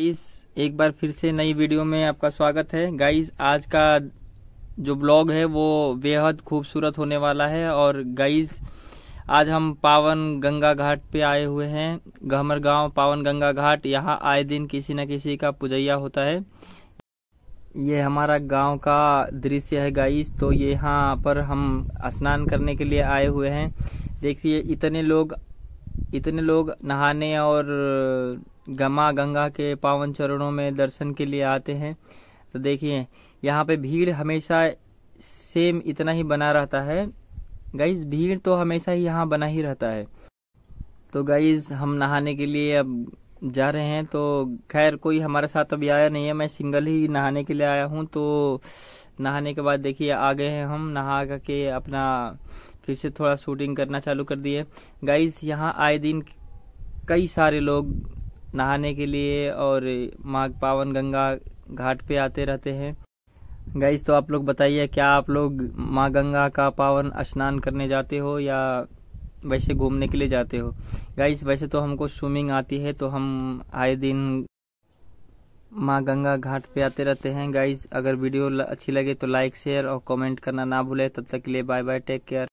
guys एक बार फिर से नई वीडियो में आपका स्वागत है गाइस आज का जो ब्लॉग है वो बेहद खूबसूरत होने वाला है और गाइस आज हम पावन गंगा घाट पे आए हुए हैं गहमर गांव पावन गंगा घाट यहाँ आए दिन किसी न किसी का पुजैया होता है ये हमारा गांव का दृश्य है गाइस तो यहाँ पर हम स्नान करने के लिए आए हुए हैं देखिए इतने लोग इतने लोग नहाने और गमा गंगा के पावन चरणों में दर्शन के लिए आते हैं तो देखिए यहाँ पे भीड़ हमेशा सेम इतना ही बना रहता है गाइज भीड़ तो हमेशा ही यहाँ बना ही रहता है तो गाइज हम नहाने के लिए अब जा रहे हैं तो खैर कोई हमारे साथ अभी आया नहीं है मैं सिंगल ही नहाने के लिए आया हूँ तो नहाने के बाद देखिए आ गए हैं हम नहा करके अपना फिर से थोड़ा शूटिंग करना चालू कर दिए गाइज यहाँ आए दिन कई सारे लोग नहाने के लिए और माघ पावन गंगा घाट पे आते रहते हैं गाइस तो आप लोग बताइए क्या आप लोग माँ गंगा का पावन स्नान करने जाते हो या वैसे घूमने के लिए जाते हो गाइस वैसे तो हमको स्विमिंग आती है तो हम आए दिन माँ गंगा घाट पे आते रहते हैं गाइस अगर वीडियो अच्छी लगे तो लाइक शेयर और कमेंट करना ना भूले तब तक के लिए बाय बाय टेक केयर